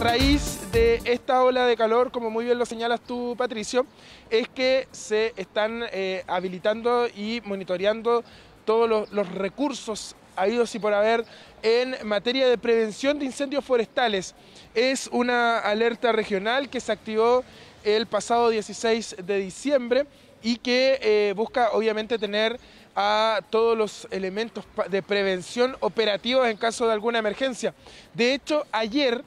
raíz de esta ola de calor, como muy bien lo señalas tú, Patricio, es que se están eh, habilitando y monitoreando todos los, recursos habidos y por haber en materia de prevención de incendios forestales. Es una alerta regional que se activó el pasado 16 de diciembre y que eh, busca obviamente tener a todos los elementos de prevención operativos en caso de alguna emergencia. De hecho, ayer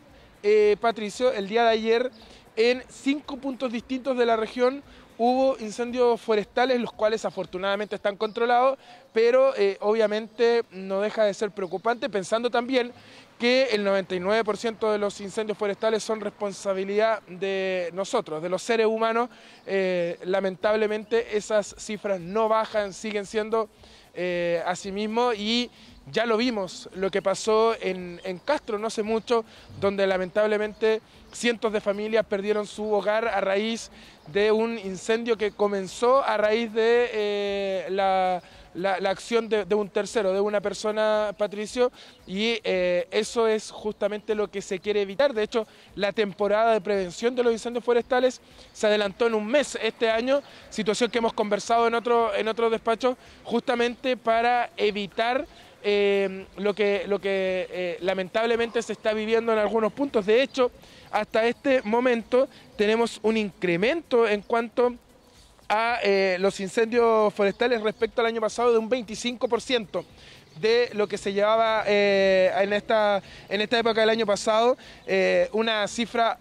eh, Patricio, el día de ayer en cinco puntos distintos de la región hubo incendios forestales, los cuales afortunadamente están controlados, pero eh, obviamente no deja de ser preocupante, pensando también que el 99% de los incendios forestales son responsabilidad de nosotros, de los seres humanos. Eh, lamentablemente esas cifras no bajan, siguen siendo así mismo y ya lo vimos, lo que pasó en, Castro no hace mucho, donde lamentablemente cientos de familias perdieron su hogar a raíz de un incendio que comenzó a raíz de eh, la, acción de, un tercero, de una persona, Patricio, y eh, eso es justamente lo que se quiere evitar. De hecho, la temporada de prevención de los incendios forestales se adelantó en un mes este año, situación que hemos conversado en otro, en otro despacho, justamente para evitar eh, lo que, lo que eh, lamentablemente se está viviendo en algunos puntos. De hecho, hasta este momento tenemos un incremento en cuanto a eh, los incendios forestales respecto al año pasado de un 25% de lo que se llevaba en, esta, en esta época del año pasado, una cifra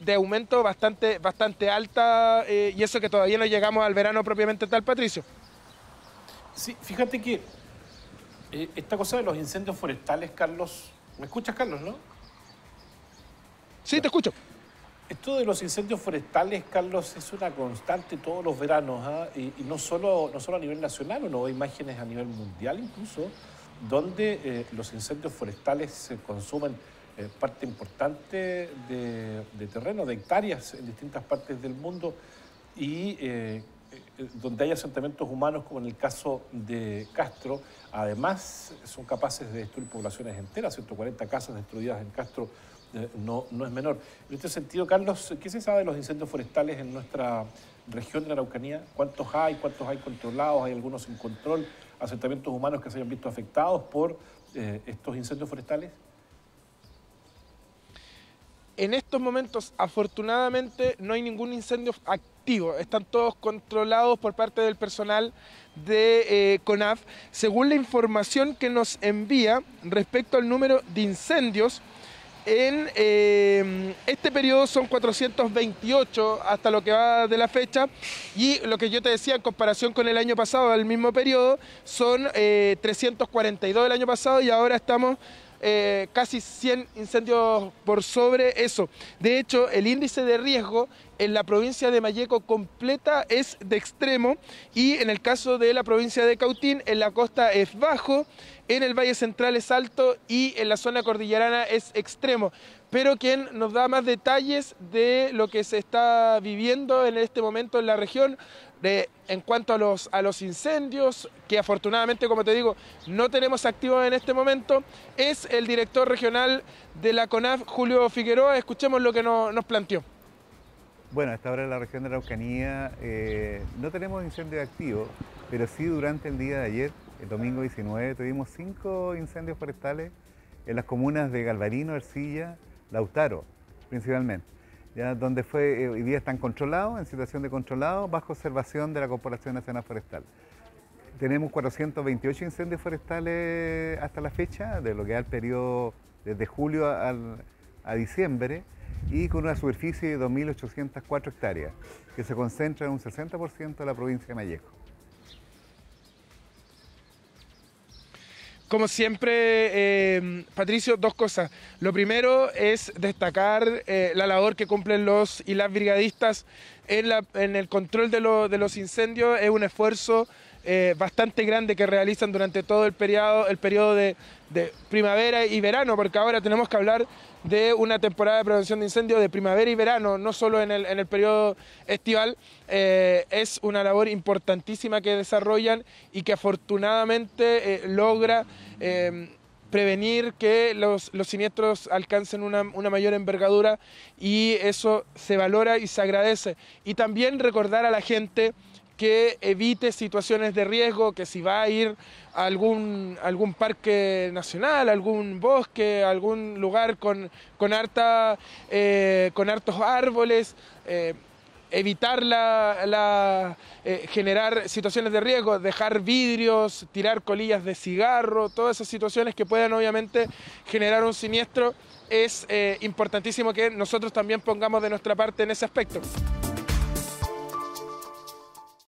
de aumento bastante, bastante alta y eso que todavía no llegamos al verano propiamente tal, Patricio. Sí, fíjate que eh, esta cosa de los incendios forestales, Carlos. ¿Me escuchas, Carlos, no? Sí, te escucho. Esto de los incendios forestales, Carlos, es una constante todos los veranos, ¿ah? y, no, solo, no solo a nivel nacional, uno ve imágenes a nivel mundial incluso, donde eh, los incendios forestales se consumen eh, parte importante de, de, terreno, de hectáreas en distintas partes del mundo, y eh, donde hay asentamientos humanos, como en el caso de Castro, además son capaces de destruir poblaciones enteras, 140 casas destruidas en Castro eh, no, no, es menor. En este sentido, Carlos, ¿qué se sabe de los incendios forestales en nuestra región de Araucanía? ¿Cuántos hay? ¿Cuántos hay controlados? ¿Hay algunos sin control? ¿Asentamientos humanos que se hayan visto afectados por eh, estos incendios forestales? En estos momentos, afortunadamente, no hay ningún incendio están todos controlados por parte del personal de eh, CONAF, según la información que nos envía respecto al número de incendios. En eh, este periodo son 428 hasta lo que va de la fecha y lo que yo te decía en comparación con el año pasado, al mismo periodo, son 342 eh, del año pasado y ahora estamos casi 100 incendios por sobre eso. De hecho, el índice de riesgo en la provincia de Mayeco completa es de extremo y en el caso de la provincia de Cautín en la costa es bajo, en el Valle Central es alto y en la zona cordillerana es extremo. Pero quien nos da más detalles de lo que se está viviendo en este momento en la región, de, en cuanto a los, a los incendios, que afortunadamente, como te digo, no tenemos activos en este momento, es el director regional de la CONAF, Julio Figueroa. Escuchemos lo que nos planteó. Bueno, hasta ahora en la región de la Araucanía eh, no tenemos incendio activo, pero sí durante el día de ayer, el domingo 19, tuvimos cinco incendios forestales en las comunas de Galvarino, Ercilla, Lautaro, principalmente, ya donde fue, eh, hoy día están controlados, en situación de controlado, bajo observación de la Corporación Nacional Forestal. Tenemos 428 incendios forestales hasta la fecha, de lo que es el periodo desde julio a diciembre y con una superficie de 2.804 hectáreas, que se concentra en un 60% de la provincia de Malleco. Como siempre, eh, Patricio, dos cosas. Lo primero es destacar eh, la labor que cumplen los y las brigadistas en, la, el control de, de los incendios. Es un esfuerzo eh, bastante grande que realizan durante todo el periodo, el periodo de, primavera y verano, porque ahora tenemos que hablar de una temporada de prevención de incendios de primavera y verano, no solo en el, periodo estival. Eh, es una labor importantísima que desarrollan y que afortunadamente eh, logra em, prevenir que los, siniestros alcancen una, una, mayor envergadura y eso se valora y se agradece. Y también recordar a la gente que evite situaciones de riesgo, que si va a ir a algún, algún parque nacional, algún bosque, algún lugar con, con, harta, eh, con hartos árboles, eh, evitar la, eh, generar situaciones de riesgo, dejar vidrios, tirar colillas de cigarro, todas esas situaciones que puedan obviamente generar un siniestro, es importantísimo que nosotros también pongamos de nuestra parte en ese aspecto.